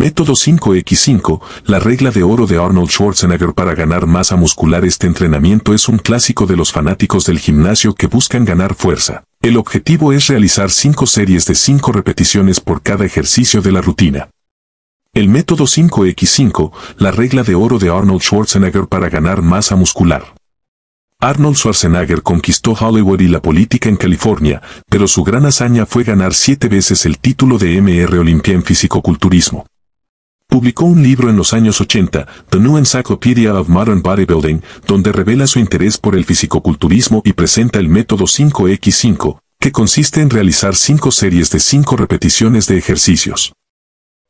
Método 5X5, la regla de oro de Arnold Schwarzenegger para ganar masa muscular. Este entrenamiento es un clásico de los fanáticos del gimnasio que buscan ganar fuerza. El objetivo es realizar 5 series de 5 repeticiones por cada ejercicio de la rutina. El método 5X5, la regla de oro de Arnold Schwarzenegger para ganar masa muscular. Arnold Schwarzenegger conquistó Hollywood y la política en California, pero su gran hazaña fue ganar siete veces el título de MR Olimpia en fisicoculturismo. Publicó un libro en los años 80, The New Encyclopedia of Modern Bodybuilding, donde revela su interés por el fisicoculturismo y presenta el método 5X5, que consiste en realizar 5 series de 5 repeticiones de ejercicios.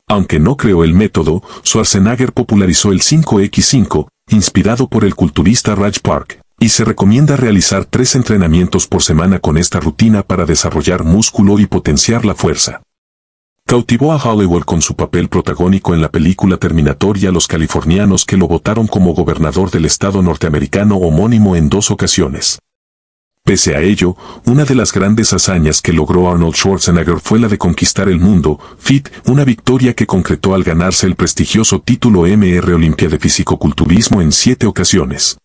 Aunque no creó el método, Schwarzenegger popularizó el 5X5, inspirado por el culturista Raj Park, y se recomienda realizar 3 entrenamientos por semana con esta rutina para desarrollar músculo y potenciar la fuerza. Cautivó a Hollywood con su papel protagónico en la película Terminator y a los californianos que lo votaron como gobernador del estado norteamericano homónimo en dos ocasiones. Pese a ello, una de las grandes hazañas que logró Arnold Schwarzenegger fue la de conquistar el mundo, FIT, una victoria que concretó al ganarse el prestigioso título MR Olimpia de Fisicoculturismo en siete ocasiones.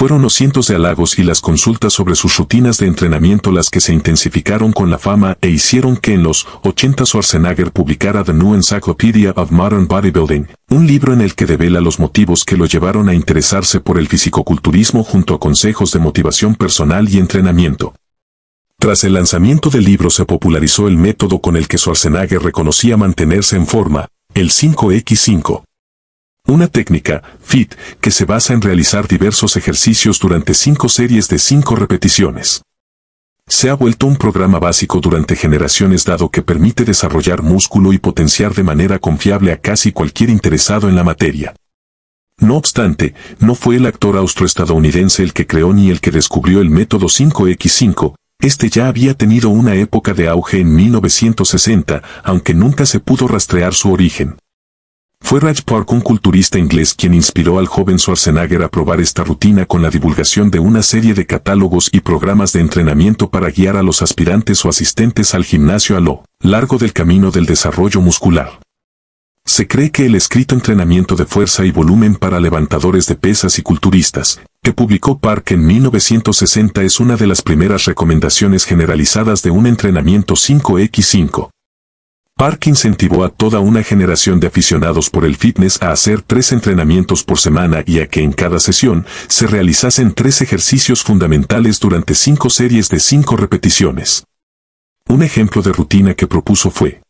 Fueron los cientos de halagos y las consultas sobre sus rutinas de entrenamiento las que se intensificaron con la fama e hicieron que en los 80 Schwarzenegger publicara The New Encyclopedia of Modern Bodybuilding, un libro en el que devela los motivos que lo llevaron a interesarse por el fisicoculturismo junto a consejos de motivación personal y entrenamiento. Tras el lanzamiento del libro se popularizó el método con el que Schwarzenegger reconocía mantenerse en forma, el 5X5. Una técnica, FIT, que se basa en realizar diversos ejercicios durante cinco series de cinco repeticiones. Se ha vuelto un programa básico durante generaciones dado que permite desarrollar músculo y potenciar de manera confiable a casi cualquier interesado en la materia. No obstante, no fue el actor austroestadounidense el que creó ni el que descubrió el método 5X5, este ya había tenido una época de auge en 1960, aunque nunca se pudo rastrear su origen. Fue Raj Park un culturista inglés quien inspiró al joven Schwarzenegger a probar esta rutina con la divulgación de una serie de catálogos y programas de entrenamiento para guiar a los aspirantes o asistentes al gimnasio a lo largo del camino del desarrollo muscular. Se cree que el escrito Entrenamiento de Fuerza y Volumen para Levantadores de Pesas y Culturistas, que publicó Park en 1960 es una de las primeras recomendaciones generalizadas de un entrenamiento 5X5, Park incentivó a toda una generación de aficionados por el fitness a hacer tres entrenamientos por semana y a que en cada sesión se realizasen tres ejercicios fundamentales durante cinco series de cinco repeticiones. Un ejemplo de rutina que propuso fue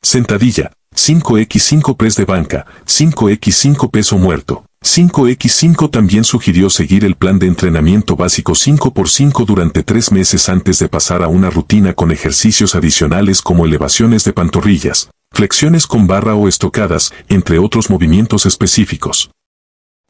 sentadilla, 5x5 press de banca, 5x5 peso muerto, 5X5 también sugirió seguir el plan de entrenamiento básico 5x5 durante tres meses antes de pasar a una rutina con ejercicios adicionales como elevaciones de pantorrillas, flexiones con barra o estocadas, entre otros movimientos específicos.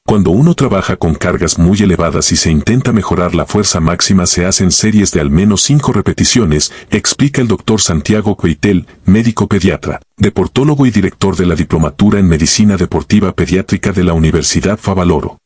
Cuando uno trabaja con cargas muy elevadas y se intenta mejorar la fuerza máxima se hacen series de al menos cinco repeticiones, explica el doctor Santiago Coitel, médico pediatra, deportólogo y director de la Diplomatura en Medicina Deportiva Pediátrica de la Universidad Favaloro.